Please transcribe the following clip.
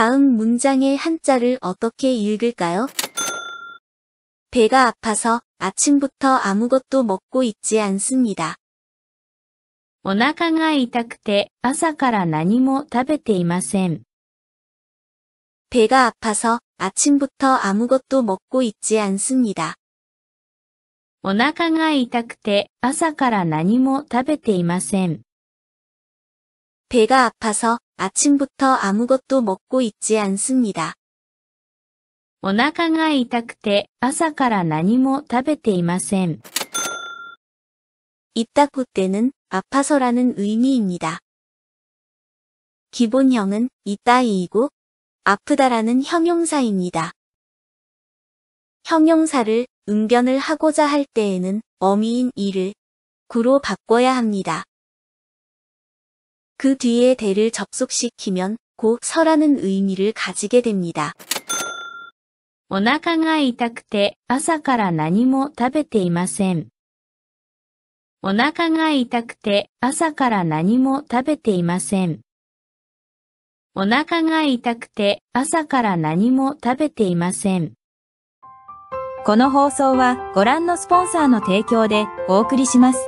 다음 문장의 한자를 어떻게 읽을까요? 배가 아파서 아침부터 아무것도 먹고 있지 않습니다. お腹が痛くて朝から何も食べていません. 배가 아파서 아침부터 아무것도 먹고 있지 않습니다. お腹が痛くて朝から何も食べていません。 배가 아파서 아침부터 아무것도 먹고 있지 않습니다. お腹が痛くて朝から何も食べていません。이다고 때는 아파서라는 의미입니다. 기본형은 이따이이고 아프다라는 형용사입니다. 형용사를 응변을 하고자 할 때에는 어미인 이를 구로 바꿔야 합니다. 그뒤에대를접속시키면고서라는의미를가지게됩니다お腹が痛くて朝から何も食べていません。お腹が痛くて朝から何も食べていません。この放送はご覧のスポンサーの提供でお送りします。